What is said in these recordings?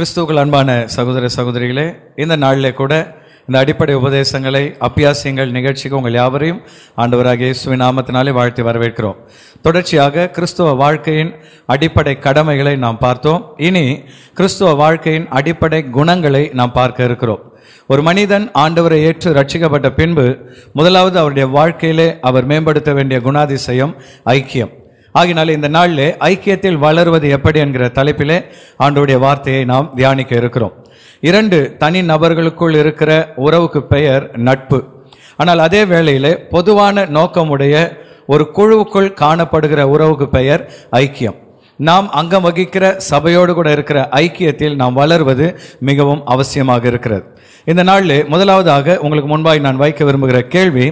கிறிஸ்துவுக்கள் அன்பான சகோதர சகோதரிகளே இந்த நாளிலே கூட இந்த அடிப்படை உபதேசங்களை அப்பியாசியங்கள் நிகழ்ச்சிக்கு உங்கள் யாவரையும் ஆண்டவராக இயேசுவின் நாமத்தினாலே வாழ்த்தி வரவேற்கிறோம் தொடர்ச்சியாக கிறிஸ்துவ வாழ்க்கையின் அடிப்படை கடமைகளை நாம் பார்த்தோம் இனி கிறிஸ்துவ வாழ்க்கையின் அடிப்படை குணங்களை நாம் பார்க்க இருக்கிறோம் ஒரு மனிதன் ஆண்டவரை ஏற்று ரட்சிக்கப்பட்ட பின்பு முதலாவது அவருடைய வாழ்க்கையிலே அவர் மேம்படுத்த வேண்டிய குணாதிசயம் ஐக்கியம் ஆகினால இந்த நாளில் ஐக்கியத்தில் வளர்வது எப்படி என்கிற தலைப்பிலே ஆண்டோடைய வார்த்தையை நாம் தியானிக்க இருக்கிறோம் இரண்டு தனி நபர்களுக்குள் இருக்கிற உறவுக்கு பெயர் நட்பு ஆனால் அதே வேளையில் பொதுவான நோக்கமுடைய ஒரு குழுவுக்குள் காணப்படுகிற உறவுக்கு பெயர் ஐக்கியம் நாம் அங்கம் வகிக்கிற சபையோடு கூட இருக்கிற ஐக்கியத்தில் நாம் வளர்வது மிகவும் அவசியமாக இருக்கிறது இந்த நாளில் முதலாவதாக உங்களுக்கு முன்பாக நான் வைக்க விரும்புகிற கேள்வி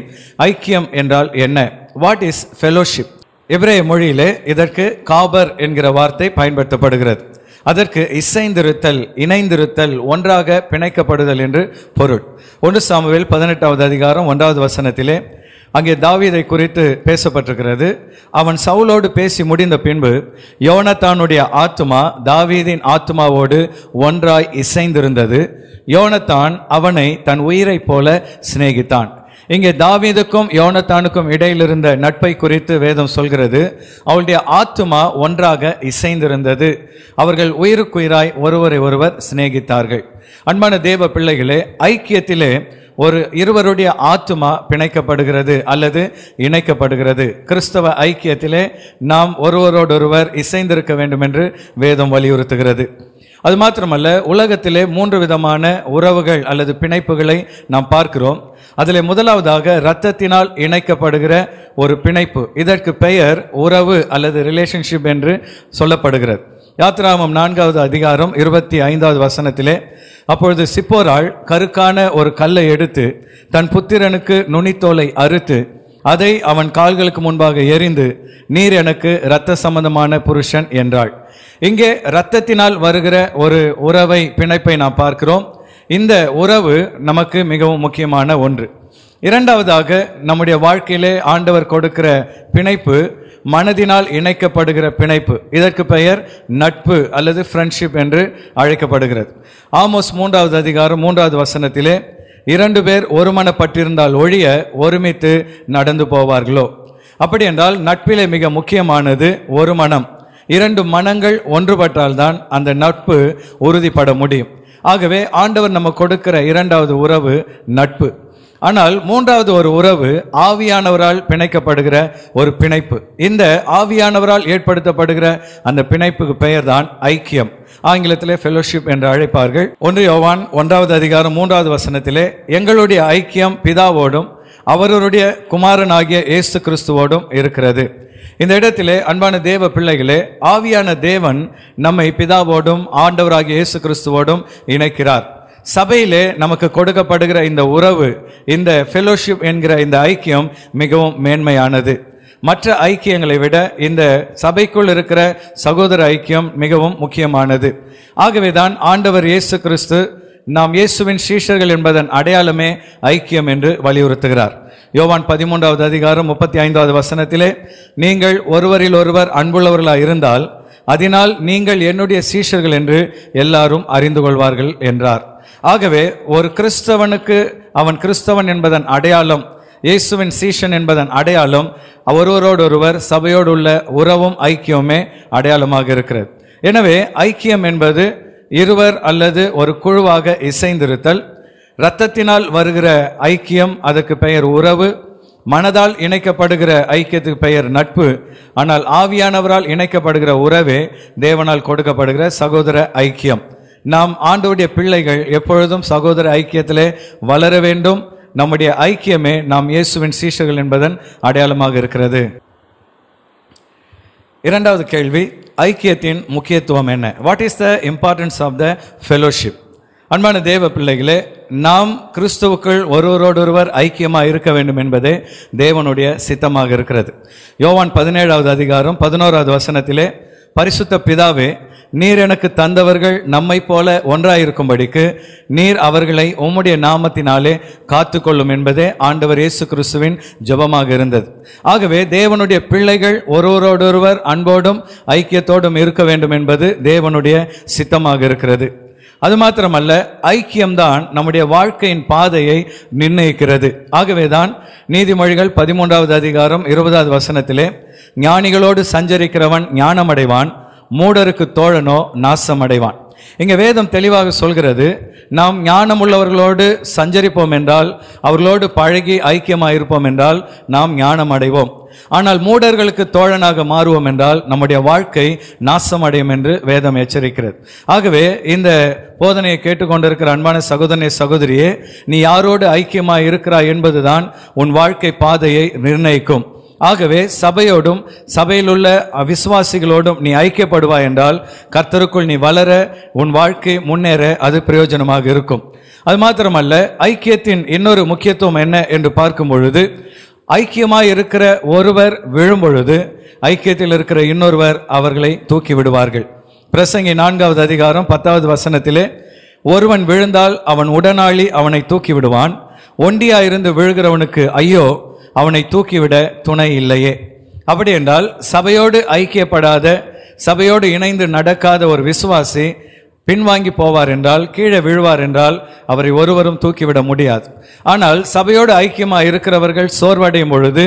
ஐக்கியம் என்றால் என்ன வாட் இஸ் ஃபெலோஷிப் இப்ரே மொழியிலே இதற்கு காபர் என்கிற வார்த்தை பயன்படுத்தப்படுகிறது அதற்கு இசைந்திருத்தல் இணைந்திருத்தல் ஒன்றாக பிணைக்கப்படுதல் என்று பொருள் ஒன்று சாமுவேல் பதினெட்டாவது அதிகாரம் ஒன்றாவது வசனத்திலே அங்கே தாவீதை குறித்து பேசப்பட்டிருக்கிறது அவன் சவுலோடு பேசி முடிந்த பின்பு யோனத்தானுடைய ஆத்மா தாவீதின் ஆத்மாவோடு ஒன்றாய் இசைந்திருந்தது யோனத்தான் அவனை தன் உயிரைப் போல சிநேகித்தான் இங்கே தாவீதுக்கும் யோனத்தானுக்கும் இடையில் இருந்த நட்பை குறித்து வேதம் சொல்கிறது அவளுடைய ஆத்துமா ஒன்றாக இசைந்திருந்தது அவர்கள் உயிருக்குயிராய் ஒருவரை ஒருவர் சிநேகித்தார்கள் அன்பான தேவ பிள்ளைகளே ஐக்கியத்திலே ஒரு இருவருடைய ஆத்துமா பிணைக்கப்படுகிறது அல்லது இணைக்கப்படுகிறது கிறிஸ்தவ ஐக்கியத்திலே நாம் ஒருவரோடொருவர் இசைந்திருக்க வேண்டும் என்று வேதம் வலியுறுத்துகிறது அது மாத்திரமல்ல உலகத்திலே மூன்று விதமான உறவுகள் அல்லது பிணைப்புகளை நாம் பார்க்கிறோம் அதில் முதலாவதாக இரத்தத்தினால் இணைக்கப்படுகிற ஒரு பிணைப்பு இதற்கு பெயர் உறவு அல்லது ரிலேஷன்ஷிப் என்று சொல்லப்படுகிறது யாத்ராமம் நான்காவது அதிகாரம் இருபத்தி ஐந்தாவது வசனத்திலே அப்பொழுது சிப்போராள் கருக்கான ஒரு கல்லை எடுத்து தன் புத்திரனுக்கு நுனித்தோலை அறுத்து அதை அவன் கால்களுக்கு முன்பாக எரிந்து நீர் எனக்கு இரத்த சம்பந்தமான புருஷன் என்றாள் இங்கே இரத்தத்தினால் வருகிற ஒரு உறவை பிணைப்பை நாம் பார்க்கிறோம் இந்த உறவு நமக்கு மிகவும் முக்கியமான ஒன்று இரண்டாவதாக நம்முடைய வாழ்க்கையிலே ஆண்டவர் கொடுக்கிற பிணைப்பு மனதினால் இணைக்கப்படுகிற பிணைப்பு இதற்கு பெயர் நட்பு அல்லது ஃப்ரெண்ட்ஷிப் என்று அழைக்கப்படுகிறது ஆமோஸ் மூன்றாவது அதிகாரம் மூன்றாவது வசனத்திலே இரண்டு பேர் ஒருமனப்பட்டிருந்தால் ஒழிய ஒருமித்து நடந்து போவார்களோ அப்படி என்றால் நட்பிலே மிக முக்கியமானது ஒரு மனம் இரண்டு மனங்கள் ஒன்றுபட்டால்தான் அந்த நட்பு உறுதிப்பட முடியும் ஆகவே ஆண்டவர் நம்ம கொடுக்கிற இரண்டாவது உறவு நட்பு ஆனால் மூன்றாவது ஒரு உறவு ஆவியானவரால் பிணைக்கப்படுகிற ஒரு பிணைப்பு இந்த ஆவியானவரால் ஏற்படுத்தப்படுகிற அந்த பிணைப்புக்கு பெயர் தான் ஐக்கியம் ஆங்கிலத்திலே ஃபெலோஷிப் என்று அழைப்பார்கள் ஒன்று யோவான் ஒன்றாவது அதிகாரம் மூன்றாவது வசனத்திலே எங்களுடைய ஐக்கியம் பிதாவோடும் அவருடைய குமாரனாகிய இயேசு கிறிஸ்துவோடும் இருக்கிறது இந்த இடத்திலே அன்பான தேவ பிள்ளைகளே ஆவியான தேவன் நம்மை பிதாவோடும் ஆண்டவராகிய இயேசு கிறிஸ்துவோடும் இணைக்கிறார் சபையிலே நமக்கு கொடுக்கப்படுகிற இந்த உறவு இந்த ஃபெலோஷிப் என்கிற இந்த ஐக்கியம் மிகவும் மேன்மையானது மற்ற ஐக்கியங்களை விட இந்த சபைக்குள் இருக்கிற சகோதர ஐக்கியம் மிகவும் முக்கியமானது ஆகவேதான் ஆண்டவர் இயேசு கிறிஸ்து நாம் இயேசுவின் சீஷர்கள் என்பதன் அடையாளமே ஐக்கியம் என்று வலியுறுத்துகிறார் யோவான் பதிமூன்றாவது அதிகாரம் முப்பத்தி ஐந்தாவது வசனத்திலே நீங்கள் ஒருவரில் ஒருவர் அன்புள்ளவர்களாக இருந்தால் அதனால் நீங்கள் என்னுடைய சீஷர்கள் என்று எல்லாரும் அறிந்து கொள்வார்கள் என்றார் ஆகவே ஒரு கிறிஸ்தவனுக்கு அவன் கிறிஸ்தவன் என்பதன் அடையாளம் இயேசுவின் சீஷன் என்பதன் அடையாளம் ஒருவரோடொருவர் சபையோடு உள்ள உறவும் ஐக்கியமே அடையாளமாக இருக்கிறது எனவே ஐக்கியம் என்பது இருவர் அல்லது ஒரு குழுவாக இசைந்திருத்தல் இரத்தத்தினால் வருகிற ஐக்கியம் அதற்கு பெயர் உறவு மனதால் இணைக்கப்படுகிற ஐக்கியத்துக்கு பெயர் நட்பு ஆனால் ஆவியானவரால் இணைக்கப்படுகிற உறவே தேவனால் கொடுக்கப்படுகிற சகோதர ஐக்கியம் நாம் ஆண்டோடைய பிள்ளைகள் எப்பொழுதும் சகோதர ஐக்கியத்திலே வளர வேண்டும் நம்முடைய ஐக்கியமே நாம் இயேசுவின் சீஷர்கள் என்பதன் அடையாளமாக இருக்கிறது இரண்டாவது கேள்வி ஐக்கியத்தின் முக்கியத்துவம் என்ன what is the importance of the fellowship அன்பான தேவ பிள்ளைகளே நாம் கிறிஸ்துவுக்குள் ஒருவரோடொருவர் ஐக்கியமாக இருக்க வேண்டும் என்பதே தேவனுடைய சித்தமாக இருக்கிறது யோவான் பதினேழாவது அதிகாரம் பதினோராவது வசனத்திலே பரிசுத்த பிதாவே நீர் எனக்கு தந்தவர்கள் நம்மை போல ஒன்றாயிருக்கும்படிக்கு நீர் அவர்களை உம்முடைய நாமத்தினாலே காத்துக்கொள்ளும் என்பதே ஆண்டவர் இயேசு கிறிஸ்துவின் ஜபமாக இருந்தது ஆகவே தேவனுடைய பிள்ளைகள் ஒருவரோடொருவர் அன்போடும் ஐக்கியத்தோடும் இருக்க வேண்டும் என்பது தேவனுடைய சித்தமாக இருக்கிறது அது மாத்திரமல்ல ஐக்கியம்தான் நம்முடைய வாழ்க்கையின் பாதையை நிர்ணயிக்கிறது ஆகவேதான் நீதிமொழிகள் பதிமூன்றாவது அதிகாரம் இருபதாவது வசனத்திலே ஞானிகளோடு சஞ்சரிக்கிறவன் ஞானமடைவான் மூடருக்கு தோழனோ நாசம் அடைவான் இங்க வேதம் தெளிவாக சொல்கிறது நாம் ஞானம் உள்ளவர்களோடு சஞ்சரிப்போம் என்றால் அவர்களோடு பழகி ஐக்கியமாக இருப்போம் என்றால் நாம் ஞானம் அடைவோம் ஆனால் மூடர்களுக்கு தோழனாக மாறுவோம் என்றால் நம்முடைய வாழ்க்கை நாசம் அடையும் என்று வேதம் எச்சரிக்கிறது ஆகவே இந்த போதனையை கேட்டுக்கொண்டிருக்கிற அன்பான சகோதரனை சகோதரியே நீ யாரோடு ஐக்கியமாக இருக்கிறாய் என்பதுதான் உன் வாழ்க்கை பாதையை நிர்ணயிக்கும் ஆகவே சபையோடும் சபையில் உள்ள அவிசுவாசிகளோடும் நீ ஐக்கியப்படுவாய் என்றால் கர்த்தருக்குள் நீ வளர உன் வாழ்க்கை முன்னேற அது பிரயோஜனமாக இருக்கும் அது மாத்திரமல்ல ஐக்கியத்தின் இன்னொரு முக்கியத்துவம் என்ன என்று பார்க்கும் பொழுது ஐக்கியமாக இருக்கிற ஒருவர் விழும்பொழுது ஐக்கியத்தில் இருக்கிற இன்னொருவர் அவர்களை தூக்கி விடுவார்கள் பிரசங்கி நான்காவது அதிகாரம் பத்தாவது வசனத்திலே ஒருவன் விழுந்தால் அவன் உடனாளி அவனை தூக்கி விடுவான் ஒண்டியாயிருந்து இருந்து விழுகிறவனுக்கு ஐயோ அவனை தூக்கிவிட துணை இல்லையே அப்படி என்றால் சபையோடு ஐக்கியப்படாத சபையோடு இணைந்து நடக்காத ஒரு விசுவாசி பின்வாங்கி போவார் என்றால் கீழே விழுவார் என்றால் அவரை ஒருவரும் தூக்கிவிட முடியாது ஆனால் சபையோடு ஐக்கியமாக இருக்கிறவர்கள் சோர்வடையும் பொழுது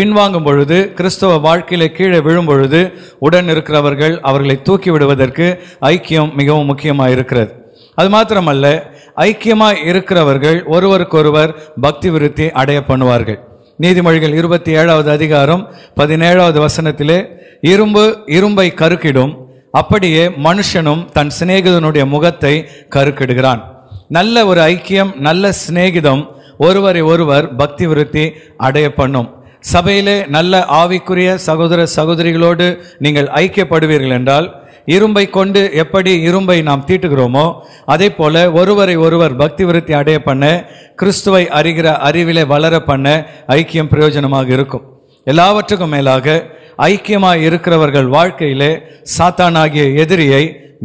பின்வாங்கும் பொழுது கிறிஸ்தவ வாழ்க்கையில் கீழே விழும் பொழுது உடன் இருக்கிறவர்கள் அவர்களை தூக்கி விடுவதற்கு ஐக்கியம் மிகவும் முக்கியமாக இருக்கிறது அது மாத்திரமல்ல ஐக்கியமாக இருக்கிறவர்கள் ஒருவருக்கொருவர் பக்தி விருத்தி அடைய பண்ணுவார்கள் நீதிமொழிகள் இருபத்தி ஏழாவது அதிகாரம் பதினேழாவது வசனத்திலே இரும்பு இரும்பை கருக்கிடும் அப்படியே மனுஷனும் தன் சிநேகிதனுடைய முகத்தை கருக்கிடுகிறான் நல்ல ஒரு ஐக்கியம் நல்ல சிநேகிதம் ஒருவரை ஒருவர் பக்தி விருத்தி அடைய பண்ணும் சபையிலே நல்ல ஆவிக்குரிய சகோதர சகோதரிகளோடு நீங்கள் ஐக்கியப்படுவீர்கள் என்றால் இரும்பை கொண்டு எப்படி இரும்பை நாம் தீட்டுகிறோமோ அதே போல ஒருவரை ஒருவர் பக்தி விருத்தி அடைய பண்ண கிறிஸ்துவை அறிகிற அறிவிலே வளர பண்ண ஐக்கியம் பிரயோஜனமாக இருக்கும் எல்லாவற்றுக்கும் மேலாக ஐக்கியமாக இருக்கிறவர்கள் வாழ்க்கையிலே சாத்தானாகிய எதிரியை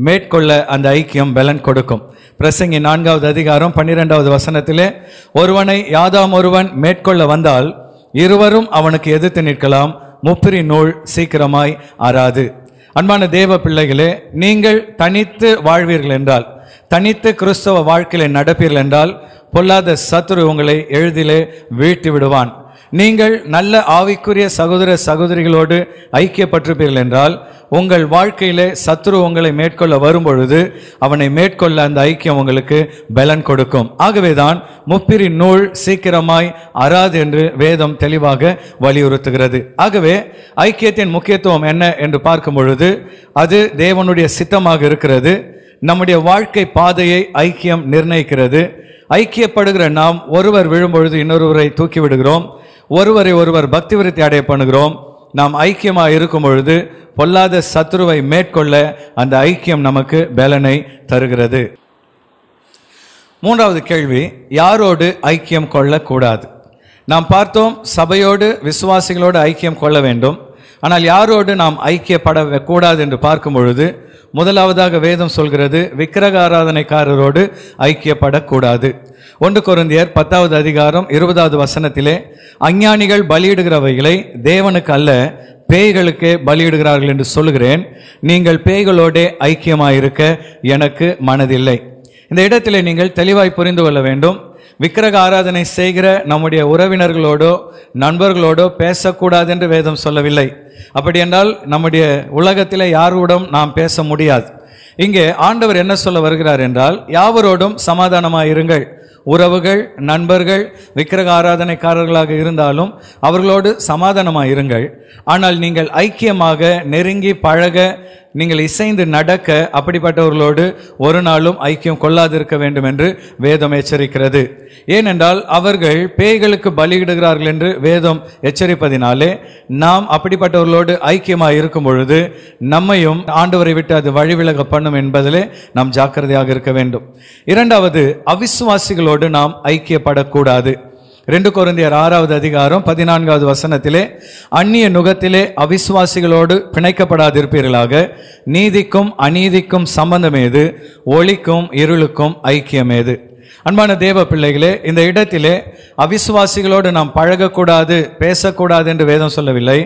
மேற்கொள்ள அந்த ஐக்கியம் பலன் கொடுக்கும் பிரசங்கி நான்காவது அதிகாரம் பன்னிரெண்டாவது வசனத்திலே ஒருவனை யாதாம் ஒருவன் மேற்கொள்ள வந்தால் இருவரும் அவனுக்கு எதிர்த்து நிற்கலாம் முப்பிரி நூல் சீக்கிரமாய் அறாது அன்பான தேவ பிள்ளைகளே நீங்கள் தனித்து வாழ்வீர்கள் என்றால் தனித்து கிறிஸ்தவ வாழ்க்கையில நடப்பீர்கள் என்றால் பொல்லாத சத்துரு உங்களை எழுதிலே வீழ்த்தி விடுவான் நீங்கள் நல்ல ஆவிக்குரிய சகோதர சகோதரிகளோடு ஐக்கியப்பட்டிருப்பீர்கள் என்றால் உங்கள் வாழ்க்கையிலே சத்ரு உங்களை மேற்கொள்ள வரும்பொழுது அவனை மேற்கொள்ள அந்த ஐக்கியம் உங்களுக்கு பலன் கொடுக்கும் ஆகவேதான் முப்பிரி நூல் சீக்கிரமாய் அறாது என்று வேதம் தெளிவாக வலியுறுத்துகிறது ஆகவே ஐக்கியத்தின் முக்கியத்துவம் என்ன என்று பார்க்கும் பொழுது அது தேவனுடைய சித்தமாக இருக்கிறது நம்முடைய வாழ்க்கை பாதையை ஐக்கியம் நிர்ணயிக்கிறது ஐக்கியப்படுகிற நாம் ஒருவர் விழும்பொழுது இன்னொருவரை தூக்கி விடுகிறோம் ஒருவரை ஒருவர் பக்தி விருத்தி அடைய பண்ணுகிறோம் நாம் ஐக்கியமாக இருக்கும் பொழுது பொல்லாத சத்ருவை மேற்கொள்ள அந்த ஐக்கியம் நமக்கு பலனை தருகிறது மூன்றாவது கேள்வி யாரோடு ஐக்கியம் கொள்ளக்கூடாது நாம் பார்த்தோம் சபையோடு விசுவாசிகளோடு ஐக்கியம் கொள்ள வேண்டும் ஆனால் யாரோடு நாம் ஐக்கியப்பட கூடாது என்று பார்க்கும் பொழுது முதலாவதாக வேதம் சொல்கிறது விக்கிரக ஆராதனைக்காரரோடு ஐக்கியப்படக்கூடாது ஒன்று குருந்தியர் பத்தாவது அதிகாரம் இருபதாவது வசனத்திலே அஞ்ஞானிகள் பலியிடுகிறவைகளை தேவனுக்கு அல்ல பேய்களுக்கே பலியிடுகிறார்கள் என்று சொல்கிறேன் நீங்கள் பேய்களோடே ஐக்கியமாயிருக்க எனக்கு மனதில்லை இந்த இடத்திலே நீங்கள் தெளிவாய் புரிந்து கொள்ள வேண்டும் விக்கிரக ஆராதனை செய்கிற நம்முடைய உறவினர்களோடோ நண்பர்களோடோ பேசக்கூடாது என்று வேதம் சொல்லவில்லை அப்படி என்றால் நம்முடைய உலகத்தில் யாரோடும் நாம் பேச முடியாது இங்கே ஆண்டவர் என்ன சொல்ல வருகிறார் என்றால் யாவரோடும் சமாதானமாக இருங்கள் உறவுகள் நண்பர்கள் விக்கிரக ஆராதனைக்காரர்களாக இருந்தாலும் அவர்களோடு சமாதானமாக இருங்கள் ஆனால் நீங்கள் ஐக்கியமாக நெருங்கி பழக நீங்கள் இசைந்து நடக்க அப்படிப்பட்டவர்களோடு ஒரு நாளும் ஐக்கியம் கொள்ளாதிருக்க வேண்டும் என்று வேதம் எச்சரிக்கிறது ஏனென்றால் அவர்கள் பேய்களுக்கு பலியிடுகிறார்கள் என்று வேதம் எச்சரிப்பதினாலே நாம் அப்படிப்பட்டவர்களோடு ஐக்கியமாக இருக்கும் பொழுது நம்மையும் ஆண்டவரை விட்டு அது வழிவிலக பண்ணும் என்பதிலே நாம் ஜாக்கிரதையாக இருக்க வேண்டும் இரண்டாவது அவிசுவாசிகளோடு நாம் ஐக்கியப்படக்கூடாது ரெண்டு குழந்தையர் ஆறாவது அதிகாரம் பதினான்காவது வசனத்திலே அந்நிய நுகத்திலே அவிசுவாசிகளோடு பிணைக்கப்படாதிருப்பீர்களாக நீதிக்கும் அநீதிக்கும் சம்பந்தம் ஏது ஒளிக்கும் இருளுக்கும் ஐக்கியம் ஏது அன்பான தேவ பிள்ளைகளே இந்த இடத்திலே அவிசுவாசிகளோடு நாம் பழகக்கூடாது பேசக்கூடாது என்று வேதம் சொல்லவில்லை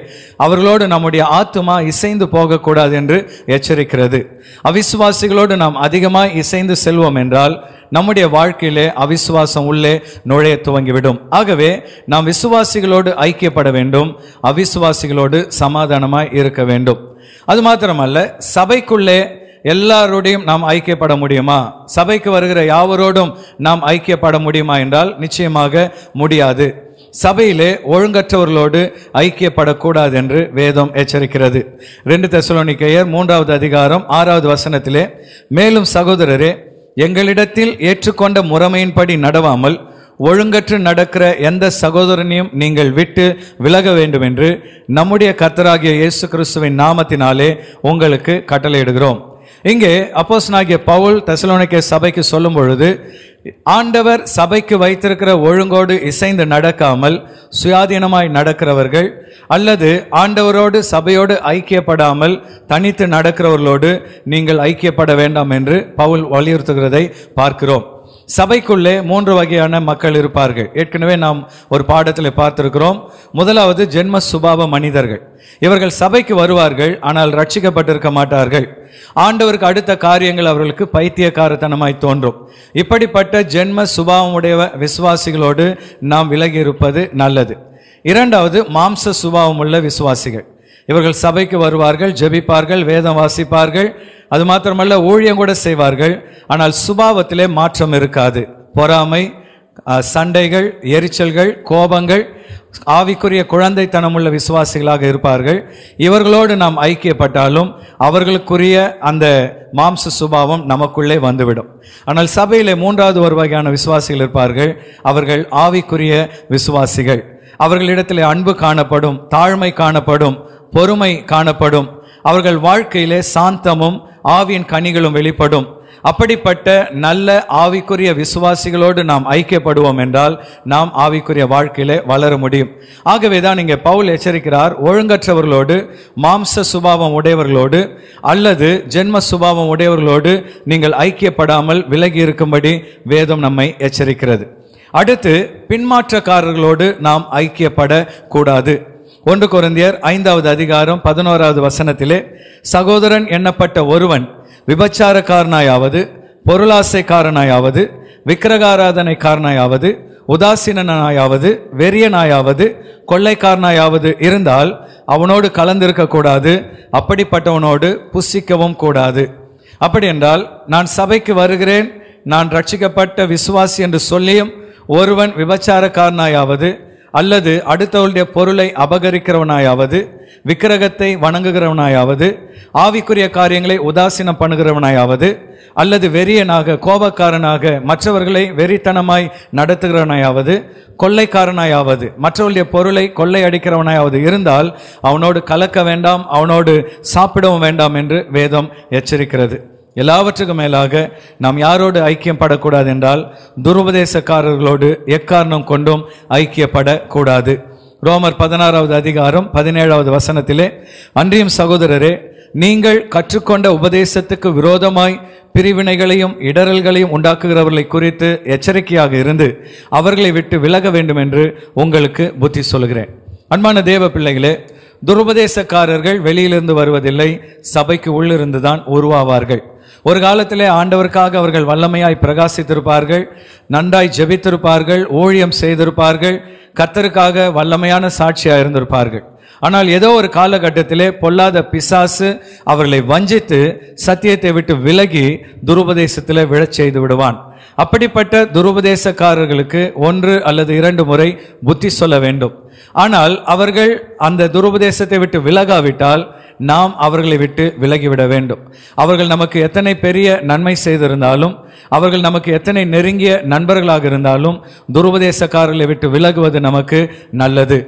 அவர்களோடு நம்முடைய ஆத்மா இசைந்து போகக்கூடாது என்று எச்சரிக்கிறது அவிசுவாசிகளோடு நாம் அதிகமாக இசைந்து செல்வோம் என்றால் நம்முடைய வாழ்க்கையிலே அவிசுவாசம் உள்ளே நுழைய துவங்கிவிடும் ஆகவே நாம் விசுவாசிகளோடு ஐக்கியப்பட வேண்டும் அவிசுவாசிகளோடு சமாதானமாய் இருக்க வேண்டும் அது மாத்திரமல்ல சபைக்குள்ளே எல்லாரோடையும் நாம் ஐக்கியப்பட முடியுமா சபைக்கு வருகிற யாவரோடும் நாம் ஐக்கியப்பட முடியுமா என்றால் நிச்சயமாக முடியாது சபையிலே ஒழுங்கற்றவர்களோடு ஐக்கியப்படக்கூடாது என்று வேதம் எச்சரிக்கிறது ரெண்டு தெசலோனிக்கையர் மூன்றாவது அதிகாரம் ஆறாவது வசனத்திலே மேலும் சகோதரரே எங்களிடத்தில் ஏற்றுக்கொண்ட முறைமையின்படி நடவாமல் ஒழுங்கற்று நடக்கிற எந்த சகோதரனையும் நீங்கள் விட்டு விலக வேண்டும் என்று நம்முடைய கர்த்தராகிய இயேசு கிறிஸ்துவின் நாமத்தினாலே உங்களுக்கு கட்டளையிடுகிறோம் இங்கே அப்போஸ் நாகிய பவுல் தெசலோனிக்க சபைக்கு சொல்லும் பொழுது ஆண்டவர் சபைக்கு வைத்திருக்கிற ஒழுங்கோடு இசைந்து நடக்காமல் சுயாதீனமாய் நடக்கிறவர்கள் அல்லது ஆண்டவரோடு சபையோடு ஐக்கியப்படாமல் தனித்து நடக்கிறவர்களோடு நீங்கள் ஐக்கியப்பட வேண்டாம் என்று பவுல் வலியுறுத்துகிறதை பார்க்கிறோம் சபைக்குள்ளே மூன்று வகையான மக்கள் இருப்பார்கள் ஏற்கனவே நாம் ஒரு பாடத்தில் பார்த்திருக்கிறோம் முதலாவது ஜென்ம சுபாவ மனிதர்கள் இவர்கள் சபைக்கு வருவார்கள் ஆனால் ரட்சிக்கப்பட்டிருக்க மாட்டார்கள் ஆண்டவருக்கு அடுத்த காரியங்கள் அவர்களுக்கு பைத்தியக்காரத்தனமாய் தோன்றும் இப்படிப்பட்ட ஜென்ம சுபாவமுடைய விசுவாசிகளோடு நாம் விலகி இருப்பது நல்லது இரண்டாவது மாம்ச சுபாவமுள்ள விசுவாசிகள் இவர்கள் சபைக்கு வருவார்கள் ஜெபிப்பார்கள் வேதம் வாசிப்பார்கள் அது மாத்திரமல்ல ஊழியம் கூட செய்வார்கள் ஆனால் சுபாவத்திலே மாற்றம் இருக்காது பொறாமை சண்டைகள் எரிச்சல்கள் கோபங்கள் ஆவிக்குரிய குழந்தைத்தனமுள்ள விசுவாசிகளாக இருப்பார்கள் இவர்களோடு நாம் ஐக்கியப்பட்டாலும் அவர்களுக்குரிய அந்த மாம்ச சுபாவம் நமக்குள்ளே வந்துவிடும் ஆனால் சபையிலே மூன்றாவது ஒரு வகையான விசுவாசிகள் இருப்பார்கள் அவர்கள் ஆவிக்குரிய விசுவாசிகள் அவர்களிடத்தில் அன்பு காணப்படும் தாழ்மை காணப்படும் பொறுமை காணப்படும் அவர்கள் வாழ்க்கையிலே சாந்தமும் ஆவியின் கனிகளும் வெளிப்படும் அப்படிப்பட்ட நல்ல ஆவிக்குரிய விசுவாசிகளோடு நாம் ஐக்கியப்படுவோம் என்றால் நாம் ஆவிக்குரிய வாழ்க்கையிலே வளர முடியும் ஆகவே தான் இங்கே பவுல் எச்சரிக்கிறார் ஒழுங்கற்றவர்களோடு மாம்ச சுபாவம் உடையவர்களோடு அல்லது ஜென்ம சுபாவம் உடையவர்களோடு நீங்கள் ஐக்கியப்படாமல் விலகி இருக்கும்படி வேதம் நம்மை எச்சரிக்கிறது அடுத்து பின்மாற்றக்காரர்களோடு நாம் ஐக்கியப்படக்கூடாது ஒன்று குருந்தியர் ஐந்தாவது அதிகாரம் பதினோராவது வசனத்திலே சகோதரன் எண்ணப்பட்ட ஒருவன் விபச்சாரக்காரனாயாவது பொருளாசைக்காரனாயாவது விக்கிரகாராதனைக்காரனாயாவது உதாசீனாயாவது வெறியனாயாவது கொள்ளைக்காரனாயாவது இருந்தால் அவனோடு கலந்திருக்கக்கூடாது அப்படிப்பட்டவனோடு புசிக்கவும் கூடாது அப்படி என்றால் நான் சபைக்கு வருகிறேன் நான் ரட்சிக்கப்பட்ட விசுவாசி என்று சொல்லியும் ஒருவன் விபச்சாரக்காரனாயாவது அல்லது அடுத்தவளுடைய பொருளை அபகரிக்கிறவனாயாவது விக்கிரகத்தை வணங்குகிறவனாயாவது ஆவிக்குரிய காரியங்களை உதாசீனம் பண்ணுகிறவனாயாவது அல்லது வெறியனாக கோபக்காரனாக மற்றவர்களை வெறித்தனமாய் நடத்துகிறவனாயாவது கொள்ளைக்காரனாயாவது மற்றவருடைய பொருளை கொள்ளை அடிக்கிறவனாயாவது இருந்தால் அவனோடு கலக்க வேண்டாம் அவனோடு சாப்பிடவும் வேண்டாம் என்று வேதம் எச்சரிக்கிறது எல்லாவற்றுக்கும் மேலாக நாம் யாரோடு ஐக்கியம் படக்கூடாது என்றால் துருபதேசக்காரர்களோடு எக்காரணம் கொண்டும் ஐக்கியப்படக்கூடாது ரோமர் பதினாறாவது அதிகாரம் பதினேழாவது வசனத்திலே அன்றியும் சகோதரரே நீங்கள் கற்றுக்கொண்ட உபதேசத்துக்கு விரோதமாய் பிரிவினைகளையும் இடரல்களையும் உண்டாக்குகிறவர்களை குறித்து எச்சரிக்கையாக இருந்து அவர்களை விட்டு விலக வேண்டும் என்று உங்களுக்கு புத்தி சொல்கிறேன் அன்பான தேவ பிள்ளைகளே துருபதேசக்காரர்கள் வெளியிலிருந்து வருவதில்லை சபைக்கு உள்ளிருந்து தான் உருவாவார்கள் ஒரு காலத்திலே ஆண்டவருக்காக அவர்கள் வல்லமையாய் பிரகாசித்திருப்பார்கள் நன்றாய் ஜெபித்திருப்பார்கள் ஊழியம் செய்திருப்பார்கள் கத்தருக்காக வல்லமையான சாட்சியாக இருந்திருப்பார்கள் ஆனால் ஏதோ ஒரு காலகட்டத்திலே பொல்லாத பிசாசு அவர்களை வஞ்சித்து சத்தியத்தை விட்டு விலகி துருபதேசத்தில் விழச் செய்து விடுவான் அப்படிப்பட்ட துருபதேசக்காரர்களுக்கு ஒன்று அல்லது இரண்டு முறை புத்தி சொல்ல வேண்டும் ஆனால் அவர்கள் அந்த துருபதேசத்தை விட்டு விலகாவிட்டால் நாம் அவர்களை விட்டு விலகிவிட வேண்டும் அவர்கள் நமக்கு எத்தனை பெரிய நன்மை செய்திருந்தாலும் அவர்கள் நமக்கு எத்தனை நெருங்கிய நண்பர்களாக இருந்தாலும் துருபதேசக்காரர்களை விட்டு விலகுவது நமக்கு நல்லது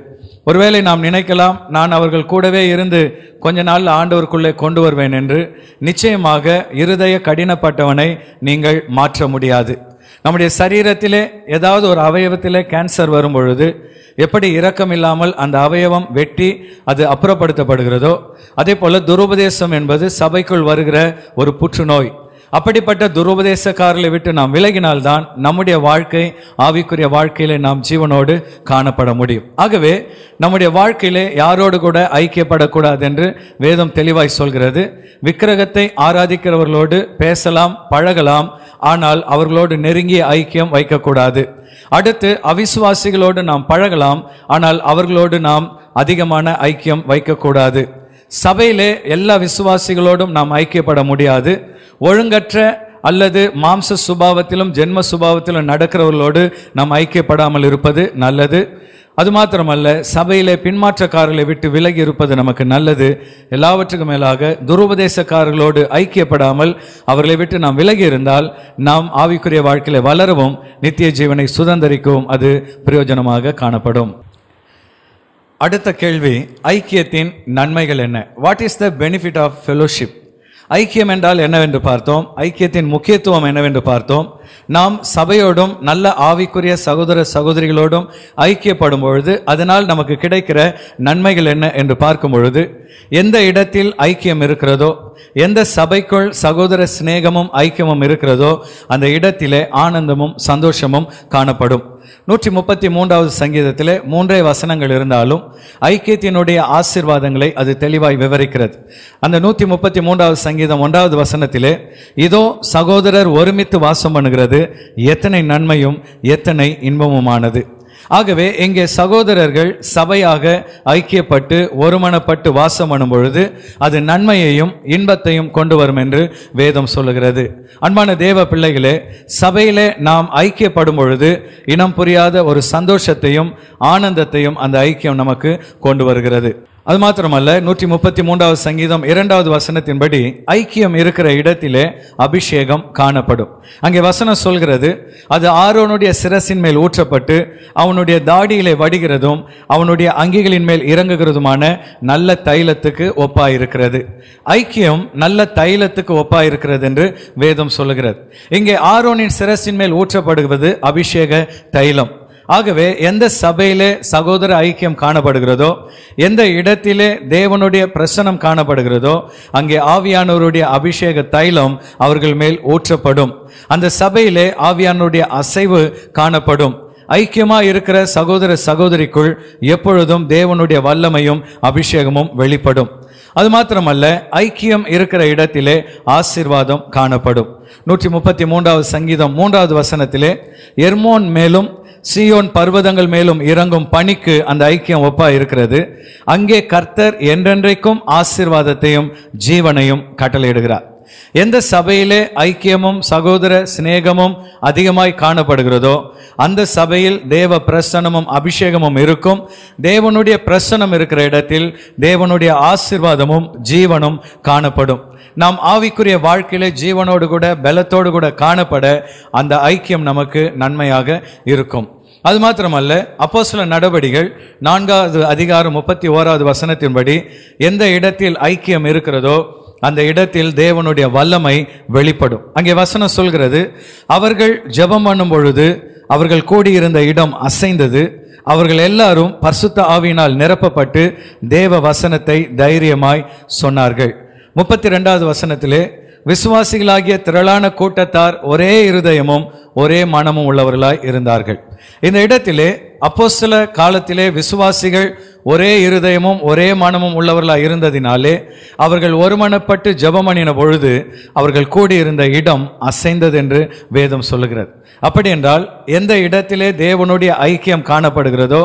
ஒருவேளை நாம் நினைக்கலாம் நான் அவர்கள் கூடவே இருந்து கொஞ்ச நாள் ஆண்டவருக்குள்ளே கொண்டு வருவேன் என்று நிச்சயமாக இருதய கடினப்பட்டவனை நீங்கள் மாற்ற முடியாது நம்முடைய சரீரத்திலே ஏதாவது ஒரு அவயவத்திலே கேன்சர் வரும் பொழுது எப்படி இரக்கம் இல்லாமல் அந்த அவயவம் வெட்டி அது அப்புறப்படுத்தப்படுகிறதோ அதே போல் துருபதேசம் என்பது சபைக்குள் வருகிற ஒரு புற்றுநோய் அப்படிப்பட்ட துருபதேசக்காரர்களை விட்டு நாம் விலகினால்தான் நம்முடைய வாழ்க்கை ஆவிக்குரிய வாழ்க்கையில நாம் ஜீவனோடு காணப்பட முடியும் ஆகவே நம்முடைய வாழ்க்கையிலே யாரோடு கூட ஐக்கியப்படக்கூடாது என்று வேதம் தெளிவாய் சொல்கிறது விக்கிரகத்தை ஆராதிக்கிறவர்களோடு பேசலாம் பழகலாம் ஆனால் அவர்களோடு நெருங்கிய ஐக்கியம் வைக்கக்கூடாது அடுத்து அவிசுவாசிகளோடு நாம் பழகலாம் ஆனால் அவர்களோடு நாம் அதிகமான ஐக்கியம் வைக்கக்கூடாது சபையிலே எல்லா விசுவாசிகளோடும் நாம் ஐக்கியப்பட முடியாது ஒழுங்கற்ற அல்லது மாம்ச சுபாவத்திலும் ஜென்ம சுபாவத்திலும் நடக்கிறவர்களோடு நாம் ஐக்கியப்படாமல் இருப்பது நல்லது அது மாத்திரமல்ல சபையில் பின்மாற்றக்காரர்களை விட்டு விலகி இருப்பது நமக்கு நல்லது எல்லாவற்றுக்கும் மேலாக துருபதேசக்காரர்களோடு ஐக்கியப்படாமல் அவர்களை விட்டு நாம் விலகி இருந்தால் நாம் ஆவிக்குரிய வாழ்க்கையில் வளரவும் நித்திய ஜீவனை சுதந்திரிக்கவும் அது பிரயோஜனமாக காணப்படும் அடுத்த கேள்வி ஐக்கியத்தின் நன்மைகள் என்ன what is the benefit of fellowship ஐக்கியம் என்றால் என்னவென்று பார்த்தோம் ஐக்கியத்தின் முக்கியத்துவம் என்னவென்று பார்த்தோம் நாம் சபையோடும் நல்ல ஆவிக்குரிய சகோதர சகோதரிகளோடும் ஐக்கியப்படும் பொழுது அதனால் நமக்கு கிடைக்கிற நன்மைகள் என்ன என்று பார்க்கும் பொழுது எந்த இடத்தில் ஐக்கியம் இருக்கிறதோ எந்த சபைக்குள் சகோதர சிநேகமும் ஐக்கியமும் இருக்கிறதோ அந்த இடத்திலே ஆனந்தமும் சந்தோஷமும் காணப்படும் நூற்றி முப்பத்தி மூன்றாவது சங்கீதத்தில் மூன்றே வசனங்கள் இருந்தாலும் ஐக்கியத்தினுடைய ஆசிர்வாதங்களை அது தெளிவாய் விவரிக்கிறது அந்த நூற்றி முப்பத்தி மூன்றாவது சங்கீதம் ஒன்றாவது வசனத்திலே இதோ சகோதரர் ஒருமித்து வாசம் பண்ணுகிறது எத்தனை நன்மையும் எத்தனை இன்பமுமானது ஆகவே எங்கே சகோதரர்கள் சபையாக ஐக்கியப்பட்டு ஒருமனப்பட்டு வாசம் பண்ணும் பொழுது அது நன்மையையும் இன்பத்தையும் கொண்டு வரும் என்று வேதம் சொல்லுகிறது அன்பான தேவ பிள்ளைகளே சபையிலே நாம் ஐக்கியப்படும் பொழுது இனம் புரியாத ஒரு சந்தோஷத்தையும் ஆனந்தத்தையும் அந்த ஐக்கியம் நமக்கு கொண்டு வருகிறது அது மாத்திரமல்ல நூற்றி முப்பத்தி மூன்றாவது சங்கீதம் இரண்டாவது வசனத்தின்படி ஐக்கியம் இருக்கிற இடத்திலே அபிஷேகம் காணப்படும் அங்கே வசனம் சொல்கிறது அது ஆரோனுடைய சிரசின் மேல் ஊற்றப்பட்டு அவனுடைய தாடியிலே வடிகிறதும் அவனுடைய அங்கிகளின் மேல் இறங்குகிறதுமான நல்ல தைலத்துக்கு ஒப்பாயிருக்கிறது ஐக்கியம் நல்ல தைலத்துக்கு ஒப்பாயிருக்கிறது என்று வேதம் சொல்லுகிறது இங்கே ஆரோனின் சிரசின் மேல் ஊற்றப்படுவது அபிஷேக தைலம் ஆகவே எந்த சபையிலே சகோதர ஐக்கியம் காணப்படுகிறதோ எந்த இடத்திலே தேவனுடைய பிரசனம் காணப்படுகிறதோ அங்கே ஆவியானவருடைய அபிஷேக தைலம் அவர்கள் மேல் ஊற்றப்படும் அந்த சபையிலே ஆவியானுடைய அசைவு காணப்படும் ஐக்கியமா இருக்கிற சகோதர சகோதரிக்குள் எப்பொழுதும் தேவனுடைய வல்லமையும் அபிஷேகமும் வெளிப்படும் அது மாத்திரமல்ல ஐக்கியம் இருக்கிற இடத்திலே ஆசீர்வாதம் காணப்படும் நூற்றி முப்பத்தி மூன்றாவது சங்கீதம் மூன்றாவது வசனத்திலே எர்மோன் மேலும் சியோன் பர்வதங்கள் மேலும் இறங்கும் பணிக்கு அந்த ஐக்கியம் ஒப்பா இருக்கிறது அங்கே கர்த்தர் என்றென்றைக்கும் ஆசிர்வாதத்தையும் ஜீவனையும் கட்டளையிடுகிறார் எந்த சபையிலே ஐக்கியமும் சகோதர சிநேகமும் அதிகமாய் காணப்படுகிறதோ அந்த சபையில் தேவ பிரசனமும் அபிஷேகமும் இருக்கும் தேவனுடைய பிரசனம் இருக்கிற இடத்தில் தேவனுடைய ஆசிர்வாதமும் ஜீவனும் காணப்படும் நாம் ஆவிக்குரிய வாழ்க்கையிலே ஜீவனோடு கூட பலத்தோடு கூட காணப்பட அந்த ஐக்கியம் நமக்கு நன்மையாக இருக்கும் அது மாத்திரமல்ல அப்போ சில நடவடிகள் நான்காவது அதிகாரம் முப்பத்தி ஓராவது வசனத்தின்படி எந்த இடத்தில் ஐக்கியம் இருக்கிறதோ அந்த இடத்தில் தேவனுடைய வல்லமை வெளிப்படும் அங்கே வசனம் சொல்கிறது அவர்கள் ஜெபம் பண்ணும் பொழுது அவர்கள் கூடியிருந்த இடம் அசைந்தது அவர்கள் எல்லாரும் பர்சுத்த ஆவியினால் நிரப்பப்பட்டு தேவ வசனத்தை தைரியமாய் சொன்னார்கள் முப்பத்தி ரெண்டாவது வசனத்திலே விசுவாசிகளாகிய திரளான கூட்டத்தார் ஒரே இருதயமும் ஒரே மனமும் உள்ளவர்களாய் இருந்தார்கள் இந்த இடத்திலே அப்போ சில காலத்திலே விசுவாசிகள் ஒரே இருதயமும் ஒரே மனமும் உள்ளவர்களாக இருந்ததினாலே அவர்கள் ஒருமனப்பட்டு ஜபமணின பொழுது அவர்கள் கூடியிருந்த இடம் அசைந்தது என்று வேதம் சொல்லுகிறது அப்படி என்றால் எந்த இடத்திலே தேவனுடைய ஐக்கியம் காணப்படுகிறதோ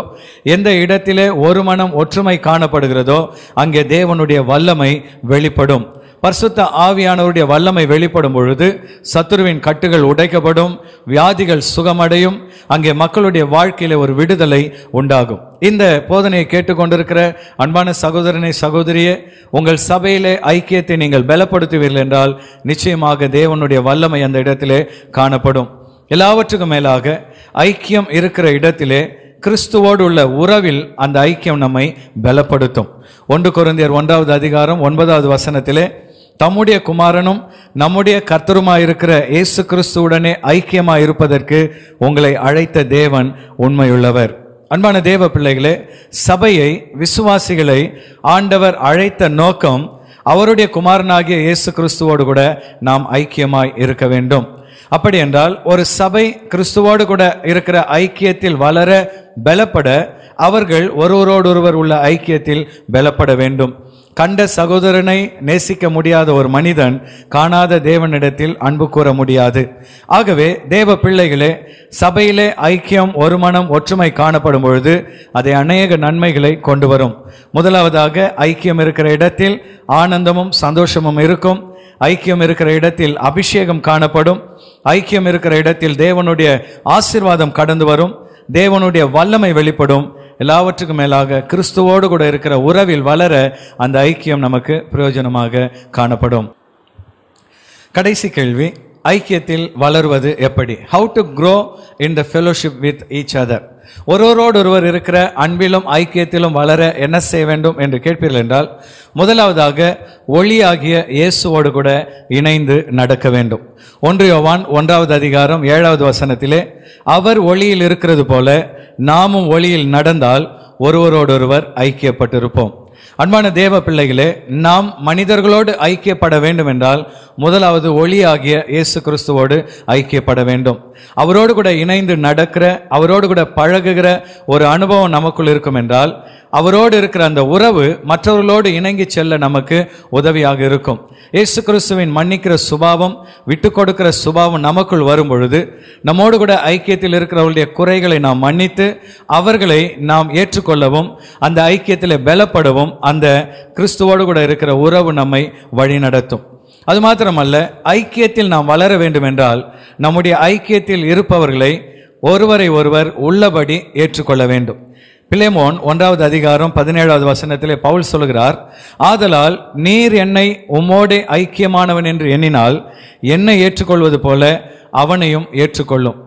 எந்த இடத்திலே ஒரு மனம் ஒற்றுமை காணப்படுகிறதோ அங்கே தேவனுடைய வல்லமை வெளிப்படும் பர்சுத்த ஆவியானவருடைய வல்லமை வெளிப்படும் பொழுது சத்துருவின் கட்டுகள் உடைக்கப்படும் வியாதிகள் சுகமடையும் அங்கே மக்களுடைய வாழ்க்கையில் ஒரு விடுதலை உண்டாகும் இந்த போதனையை கேட்டுக்கொண்டிருக்கிற அன்பான சகோதரனை சகோதரியே உங்கள் சபையிலே ஐக்கியத்தை நீங்கள் பலப்படுத்துவீர்கள் என்றால் நிச்சயமாக தேவனுடைய வல்லமை அந்த இடத்திலே காணப்படும் எல்லாவற்றுக்கும் மேலாக ஐக்கியம் இருக்கிற இடத்திலே கிறிஸ்துவோடு உள்ள உறவில் அந்த ஐக்கியம் நம்மை பலப்படுத்தும் ஒன்று குருந்தியர் ஒன்றாவது அதிகாரம் ஒன்பதாவது வசனத்திலே தம்முடைய குமாரனும் நம்முடைய கர்த்தருமாயிருக்கிற இயேசு கிறிஸ்துவுடனே ஐக்கியமாக இருப்பதற்கு உங்களை அழைத்த தேவன் உண்மையுள்ளவர் அன்பான தேவ பிள்ளைகளே சபையை விசுவாசிகளை ஆண்டவர் அழைத்த நோக்கம் அவருடைய குமாரனாகிய இயேசு கிறிஸ்துவோடு கூட நாம் ஐக்கியமாய் இருக்க வேண்டும் அப்படி என்றால் ஒரு சபை கிறிஸ்துவோடு கூட இருக்கிற ஐக்கியத்தில் வளர பலப்பட அவர்கள் ஒருவரோடொருவர் உள்ள ஐக்கியத்தில் பலப்பட வேண்டும் கண்ட சகோதரனை நேசிக்க முடியாத ஒரு மனிதன் காணாத தேவனிடத்தில் அன்பு கூற முடியாது ஆகவே தேவ பிள்ளைகளே சபையிலே ஐக்கியம் ஒரு மனம் ஒற்றுமை காணப்படும் பொழுது அதை அநேக நன்மைகளை கொண்டு வரும் முதலாவதாக ஐக்கியம் இருக்கிற இடத்தில் ஆனந்தமும் சந்தோஷமும் இருக்கும் ஐக்கியம் இருக்கிற இடத்தில் அபிஷேகம் காணப்படும் ஐக்கியம் இருக்கிற இடத்தில் தேவனுடைய ஆசிர்வாதம் கடந்து வரும் தேவனுடைய வல்லமை வெளிப்படும் எல்லாவற்றுக்கும் மேலாக கிறிஸ்துவோடு கூட இருக்கிற உறவில் வளர அந்த ஐக்கியம் நமக்கு பிரயோஜனமாக காணப்படும் கடைசி கேள்வி ஐக்கியத்தில் வளர்வது எப்படி how to grow in the fellowship with each other ஒருவரோடு ஒருவர் இருக்கிற அன்பிலும் ஐக்கியத்திலும் வளர என்ன செய்ய வேண்டும் என்று கேட்பீர்கள் என்றால் முதலாவதாக ஒளியாகிய இயேசுவோடு கூட இணைந்து நடக்க வேண்டும் ஒன்று யோவான் ஒன்றாவது அதிகாரம் ஏழாவது வசனத்திலே அவர் ஒளியில் இருக்கிறது போல நாமும் ஒளியில் நடந்தால் ஒருவரோடொருவர் ஐக்கியப்பட்டிருப்போம் அன்பான தேவ பிள்ளைகளே நாம் மனிதர்களோடு ஐக்கியப்பட வேண்டும் என்றால் முதலாவது ஒளியாகிய இயேசு கிறிஸ்துவோடு ஐக்கியப்பட வேண்டும் அவரோடு கூட இணைந்து நடக்கிற அவரோடு கூட பழகுகிற ஒரு அனுபவம் நமக்குள் இருக்கும் என்றால் அவரோடு இருக்கிற அந்த உறவு மற்றவர்களோடு இணங்கி செல்ல நமக்கு உதவியாக இருக்கும் இயேசு கிறிஸ்துவின் மன்னிக்கிற சுபாவம் விட்டு கொடுக்கிற சுபாவம் நமக்குள் வரும் பொழுது நம்மோடு கூட ஐக்கியத்தில் இருக்கிறவர்களுடைய குறைகளை நாம் மன்னித்து அவர்களை நாம் ஏற்றுக்கொள்ளவும் அந்த ஐக்கியத்தில் பலப்படவும் அந்த கிறிஸ்துவோடு கூட இருக்கிற உறவு நம்மை வழிநடத்தும் அது மாத்திரமல்ல ஐக்கியத்தில் நாம் வளர வேண்டும் என்றால் நம்முடைய ஐக்கியத்தில் இருப்பவர்களை ஒருவரை ஒருவர் உள்ளபடி ஏற்றுக்கொள்ள வேண்டும் பிளேமோன் ஒன்றாவது அதிகாரம் பதினேழாவது வசனத்திலே பவுல் சொல்கிறார் ஆதலால் நீர் என்னை உம்மோடே ஐக்கியமானவன் என்று எண்ணினால் என்னை ஏற்றுக்கொள்வது போல அவனையும் ஏற்றுக்கொள்ளும்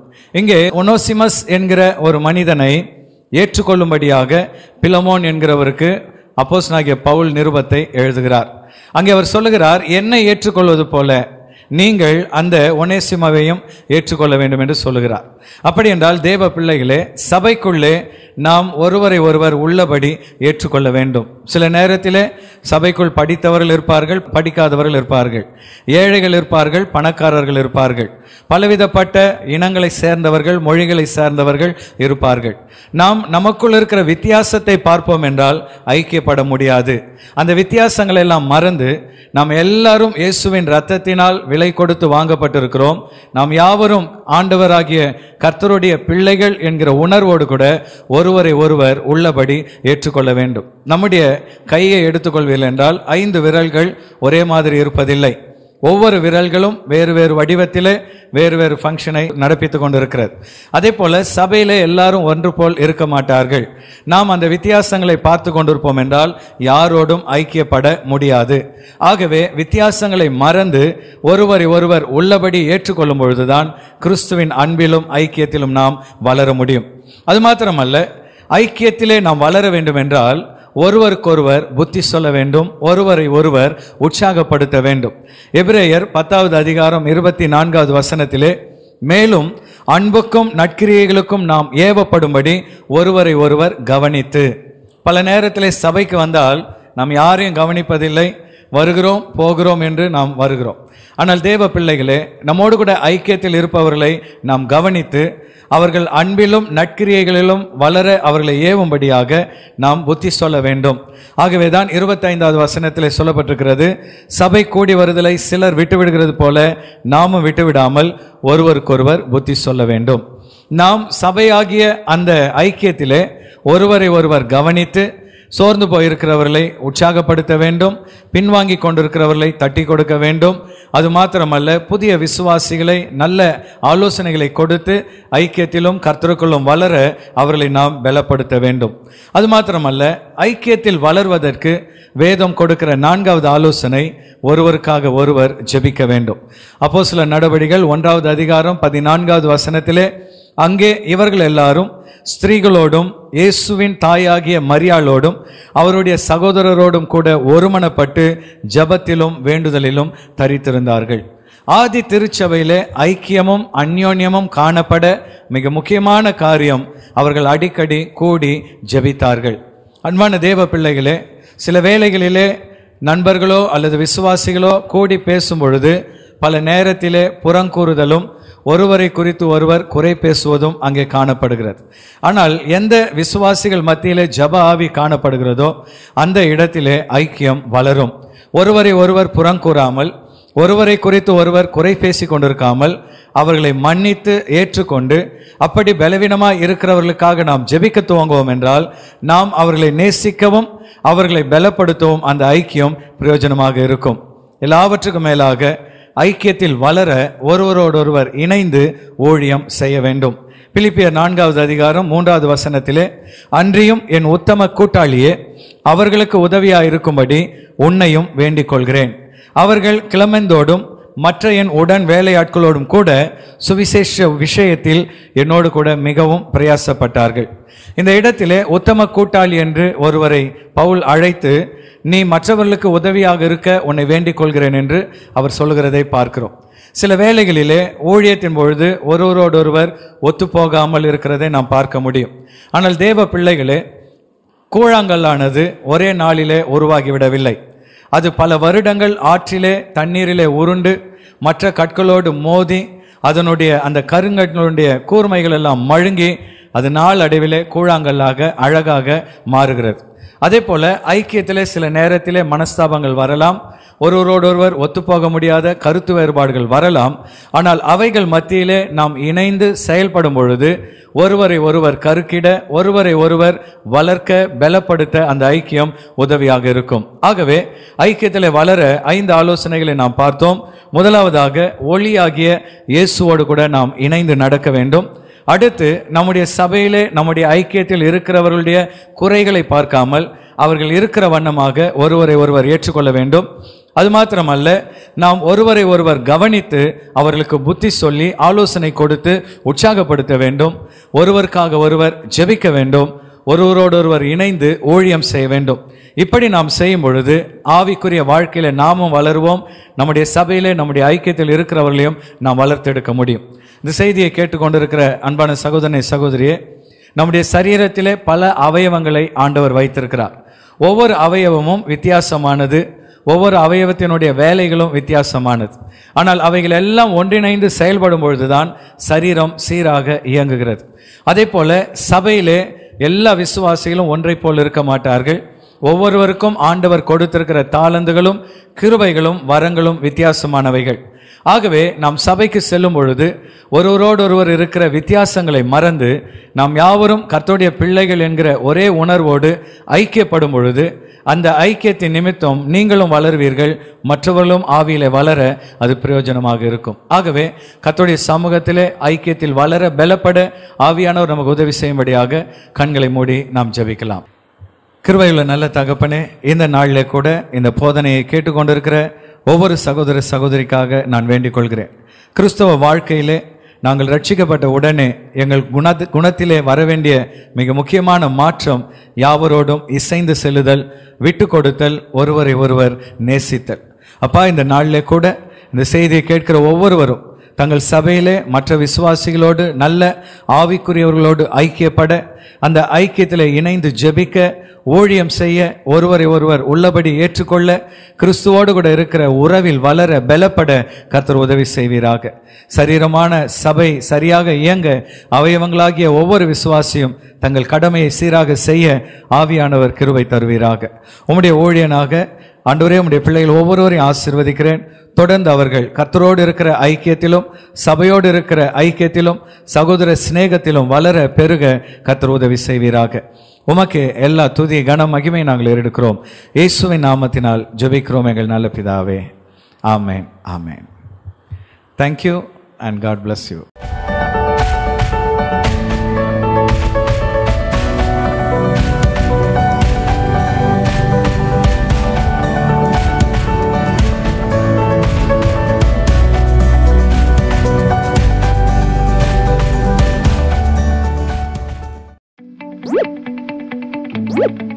இங்கே ஒனோசிமஸ் என்கிற ஒரு மனிதனை ஏற்றுக்கொள்ளும்படியாக பிலமோன் என்கிறவருக்கு அப்போஸ் நாகிய பவுல் நிருபத்தை எழுதுகிறார் அங்கே அவர் சொல்லுகிறார் என்னை ஏற்றுக்கொள்வது போல நீங்கள் அந்த ஒனேசிமாவையும் ஏற்றுக்கொள்ள வேண்டும் என்று சொல்லுகிறார் அப்படி என்றால் தேவ பிள்ளைகளே சபைக்குள்ளே நாம் ஒருவரை ஒருவர் உள்ளபடி ஏற்றுக்கொள்ள வேண்டும் சில நேரத்தில் சபைக்குள் படித்தவர்கள் இருப்பார்கள் படிக்காதவர்கள் இருப்பார்கள் ஏழைகள் இருப்பார்கள் பணக்காரர்கள் இருப்பார்கள் பலவிதப்பட்ட இனங்களை சேர்ந்தவர்கள் மொழிகளை சேர்ந்தவர்கள் இருப்பார்கள் நாம் நமக்குள் இருக்கிற வித்தியாசத்தை பார்ப்போம் என்றால் ஐக்கியப்பட முடியாது அந்த வித்தியாசங்கள் எல்லாம் மறந்து நாம் எல்லாரும் இயேசுவின் ரத்தத்தினால் விலை கொடுத்து வாங்கப்பட்டிருக்கிறோம் நாம் யாவரும் ஆண்டவராகிய கர்த்தருடைய பிள்ளைகள் என்கிற உணர்வோடு கூட ஒருவரை ஒருவர் உள்ளபடி ஏற்றுக்கொள்ள வேண்டும் நம்முடைய கையை எடுத்துக்கொள்வீர்கள் என்றால் ஐந்து விரல்கள் ஒரே மாதிரி இருப்பதில்லை ஒவ்வொரு விரல்களும் வேறு வேறு வடிவத்திலே வேறு வேறு ஃபங்க்ஷனை நடப்பித்து கொண்டு இருக்கிறது அதே போல் சபையில் எல்லாரும் ஒன்று போல் இருக்க மாட்டார்கள் நாம் அந்த வித்தியாசங்களை பார்த்து கொண்டிருப்போம் என்றால் யாரோடும் ஐக்கியப்பட முடியாது ஆகவே வித்தியாசங்களை மறந்து ஒருவரை ஒருவர் உள்ளபடி ஏற்றுக்கொள்ளும் பொழுதுதான் கிறிஸ்துவின் அன்பிலும் ஐக்கியத்திலும் நாம் வளர முடியும் அது மாத்திரமல்ல ஐக்கியத்திலே நாம் வளர வேண்டும் என்றால் ஒருவருக்கொருவர் புத்தி சொல்ல வேண்டும் ஒருவரை ஒருவர் உற்சாகப்படுத்த வேண்டும் எபிரேயர் பத்தாவது அதிகாரம் இருபத்தி நான்காவது வசனத்திலே மேலும் அன்புக்கும் நற்கிரியைகளுக்கும் நாம் ஏவப்படும்படி ஒருவரை ஒருவர் கவனித்து பல நேரத்தில் சபைக்கு வந்தால் நாம் யாரையும் கவனிப்பதில்லை வருகிறோம் போகிறோம் என்று நாம் வருகிறோம் ஆனால் தேவ பிள்ளைகளே நம்மோடு கூட ஐக்கியத்தில் இருப்பவர்களை நாம் கவனித்து அவர்கள் அன்பிலும் நற்கிரியைகளிலும் வளர அவர்களை ஏவும்படியாக நாம் புத்தி சொல்ல வேண்டும் ஆகவே தான் இருபத்தைந்தாவது வசனத்தில் சொல்லப்பட்டிருக்கிறது சபை கூடி வருதலை சிலர் விட்டுவிடுகிறது போல நாமும் விட்டுவிடாமல் ஒருவருக்கொருவர் புத்தி சொல்ல வேண்டும் நாம் சபையாகிய அந்த ஐக்கியத்திலே ஒருவரை ஒருவர் கவனித்து சோர்ந்து போயிருக்கிறவர்களை உற்சாகப்படுத்த வேண்டும் பின்வாங்கி கொண்டிருக்கிறவர்களை தட்டி கொடுக்க வேண்டும் அது மாத்திரமல்ல புதிய விசுவாசிகளை நல்ல ஆலோசனைகளை கொடுத்து ஐக்கியத்திலும் கர்த்தருக்குள்ளும் வளர அவர்களை நாம் பலப்படுத்த வேண்டும் அது மாத்திரமல்ல ஐக்கியத்தில் வளர்வதற்கு வேதம் கொடுக்கிற நான்காவது ஆலோசனை ஒருவருக்காக ஒருவர் ஜெபிக்க வேண்டும் அப்போ சில நடவடிக்கைகள் ஒன்றாவது அதிகாரம் பதினான்காவது வசனத்திலே அங்கே இவர்கள் எல்லாரும் ஸ்திரீகளோடும் இயேசுவின் தாயாகிய மரியாளோடும் அவருடைய சகோதரரோடும் கூட ஒருமனப்பட்டு ஜபத்திலும் வேண்டுதலிலும் தரித்திருந்தார்கள் ஆதி திருச்சபையிலே ஐக்கியமும் அந்யோன்யமும் காணப்பட மிக முக்கியமான காரியம் அவர்கள் அடிக்கடி கூடி ஜபித்தார்கள் அன்பான தேவ பிள்ளைகளே சில வேளைகளிலே நண்பர்களோ அல்லது விசுவாசிகளோ கூடி பேசும் பொழுது பல நேரத்திலே புறங்கூறுதலும் ஒருவரை குறித்து ஒருவர் குறை பேசுவதும் அங்கே காணப்படுகிறது ஆனால் எந்த விசுவாசிகள் மத்தியிலே ஜப ஆவி காணப்படுகிறதோ அந்த இடத்திலே ஐக்கியம் வளரும் ஒருவரை ஒருவர் புறங்கூறாமல் ஒருவரை குறித்து ஒருவர் குறை பேசி கொண்டிருக்காமல் அவர்களை மன்னித்து ஏற்றுக்கொண்டு அப்படி பலவீனமாக இருக்கிறவர்களுக்காக நாம் ஜெபிக்க துவங்குவோம் என்றால் நாம் அவர்களை நேசிக்கவும் அவர்களை பலப்படுத்தவும் அந்த ஐக்கியம் பிரயோஜனமாக இருக்கும் எல்லாவற்றுக்கும் மேலாக ஐக்கியத்தில் வளர ஒருவரோடொருவர் இணைந்து ஊழியம் செய்ய வேண்டும் பிலிப்பியர் நான்காவது அதிகாரம் மூன்றாவது வசனத்திலே அன்றியும் என் உத்தம கூட்டாளியே அவர்களுக்கு உதவியாக இருக்கும்படி உன்னையும் வேண்டிக் கொள்கிறேன் அவர்கள் கிளமெந்தோடும் மற்ற என் உடன் வேலையாட்களோடும் கூட சுவிசேஷ விஷயத்தில் என்னோடு கூட மிகவும் பிரயாசப்பட்டார்கள் இந்த இடத்திலே உத்தம கூட்டாளி என்று ஒருவரை பவுல் அழைத்து நீ மற்றவர்களுக்கு உதவியாக இருக்க உன்னை வேண்டிக் கொள்கிறேன் என்று அவர் சொல்கிறதை பார்க்கிறோம் சில வேளைகளிலே ஊழியத்தின் பொழுது ஒருவரோடொருவர் ஒத்துப்போகாமல் இருக்கிறதை நாம் பார்க்க முடியும் ஆனால் தேவ பிள்ளைகளே கூழாங்கல்லானது ஒரே நாளிலே உருவாகிவிடவில்லை அது பல வருடங்கள் ஆற்றிலே தண்ணீரிலே உருண்டு மற்ற கற்களோடு மோதி அதனுடைய அந்த கருங்கட்டினுடைய கூர்மைகள் எல்லாம் மழுங்கி அது நாள் அடைவிலே கூழாங்கல்லாக அழகாக மாறுகிறது அதே போல் ஐக்கியத்திலே சில நேரத்திலே மனஸ்தாபங்கள் வரலாம் ஒருவரோடொருவர் ஒத்துப்போக முடியாத கருத்து வேறுபாடுகள் வரலாம் ஆனால் அவைகள் மத்தியிலே நாம் இணைந்து செயல்படும் பொழுது ஒருவரை ஒருவர் கருக்கிட ஒருவரை ஒருவர் வளர்க்க பலப்படுத்த அந்த ஐக்கியம் உதவியாக இருக்கும் ஆகவே ஐக்கியத்தில் வளர ஐந்து ஆலோசனைகளை நாம் பார்த்தோம் முதலாவதாக ஒளியாகிய இயேசுவோடு கூட நாம் இணைந்து நடக்க வேண்டும் அடுத்து நம்முடைய சபையிலே நம்முடைய ஐக்கியத்தில் இருக்கிறவர்களுடைய குறைகளை பார்க்காமல் அவர்கள் இருக்கிற வண்ணமாக ஒருவரை ஒருவர் ஏற்றுக்கொள்ள வேண்டும் அது மாத்திரமல்ல நாம் ஒருவரை ஒருவர் கவனித்து அவர்களுக்கு புத்தி சொல்லி ஆலோசனை கொடுத்து உற்சாகப்படுத்த வேண்டும் ஒருவருக்காக ஒருவர் ஜெபிக்க வேண்டும் ஒருவரோடொருவர் இணைந்து ஊழியம் செய்ய வேண்டும் இப்படி நாம் செய்யும் பொழுது ஆவிக்குரிய வாழ்க்கையில் நாமும் வளருவோம் நம்முடைய சபையிலே நம்முடைய ஐக்கியத்தில் இருக்கிறவர்களையும் நாம் வளர்த்தெடுக்க முடியும் இந்த செய்தியை கேட்டுக்கொண்டிருக்கிற அன்பான சகோதரனை சகோதரியே நம்முடைய சரீரத்திலே பல அவயவங்களை ஆண்டவர் வைத்திருக்கிறார் ஒவ்வொரு அவயவமும் வித்தியாசமானது ஒவ்வொரு அவயவத்தினுடைய வேலைகளும் வித்தியாசமானது ஆனால் அவைகள் எல்லாம் ஒன்றிணைந்து செயல்படும் பொழுதுதான் சரீரம் சீராக இயங்குகிறது அதே போல சபையிலே எல்லா விசுவாசிகளும் ஒன்றை போல் இருக்க மாட்டார்கள் ஒவ்வொருவருக்கும் ஆண்டவர் கொடுத்திருக்கிற தாளந்துகளும் கிருபைகளும் வரங்களும் வித்தியாசமானவைகள் ஆகவே நாம் சபைக்கு செல்லும் பொழுது ஒருவரோடு ஒருவர் இருக்கிற வித்தியாசங்களை மறந்து நாம் யாவரும் கர்த்தோடைய பிள்ளைகள் என்கிற ஒரே உணர்வோடு ஐக்கியப்படும் பொழுது அந்த ஐக்கியத்தின் நிமித்தம் நீங்களும் வளர்வீர்கள் மற்றவர்களும் ஆவியிலே வளர அது பிரயோஜனமாக இருக்கும் ஆகவே கத்தோடைய சமூகத்திலே ஐக்கியத்தில் வளர பலப்பட ஆவியானவர் நமக்கு உதவி செய்யும்படியாக கண்களை மூடி நாம் ஜபிக்கலாம் கிருவையுள்ள நல்ல தகப்பனே இந்த நாளில் கூட இந்த போதனையை கேட்டுக்கொண்டிருக்கிற ஒவ்வொரு சகோதர சகோதரிக்காக நான் வேண்டிக் கொள்கிறேன் கிறிஸ்தவ வாழ்க்கையிலே நாங்கள் ரட்சிக்கப்பட்ட உடனே எங்கள் குணத்து குணத்திலே வரவேண்டிய மிக முக்கியமான மாற்றம் யாவரோடும் இசைந்து செல்லுதல் விட்டு கொடுத்தல் ஒருவரை ஒருவர் நேசித்தல் அப்பா இந்த நாளிலே கூட இந்த செய்தியை கேட்கிற ஒவ்வொருவரும் தங்கள் சபையிலே மற்ற விசுவாசிகளோடு நல்ல ஆவிக்குரியவர்களோடு ஐக்கியப்பட அந்த ஐக்கியத்தில் இணைந்து ஜெபிக்க ஊழியம் செய்ய ஒருவரை ஒருவர் உள்ளபடி ஏற்றுக்கொள்ள கிறிஸ்துவோடு கூட இருக்கிற உறவில் வளர பலப்பட கர்த்தர் உதவி செய்வீராக சரீரமான சபை சரியாக இயங்க அவயவங்களாகிய ஒவ்வொரு விசுவாசியும் தங்கள் கடமையை சீராக செய்ய ஆவியானவர் கிருவை தருவீராக உம்முடைய ஊழியனாக அன்றுவரே உம்முடைய பிள்ளைகள் ஒவ்வொருவரையும் ஆசிர்வதிக்கிறேன் தொடர்ந்து அவர்கள் கத்தரோடு இருக்கிற ஐக்கியத்திலும் சபையோடு இருக்கிற ஐக்கியத்திலும் சகோதர சிநேகத்திலும் வளர பெருக கத்தர் உதவி செய்வீராக உமக்கு எல்லா துதி கன மகிமை நாங்கள் எடுக்கிறோம் இயேசுவின் நாமத்தினால் ஜெபிக்கிறோம் எங்கள் நல்ல பிதாவே ஆமேன் ஆமேன் thank you and God bless you Whoop!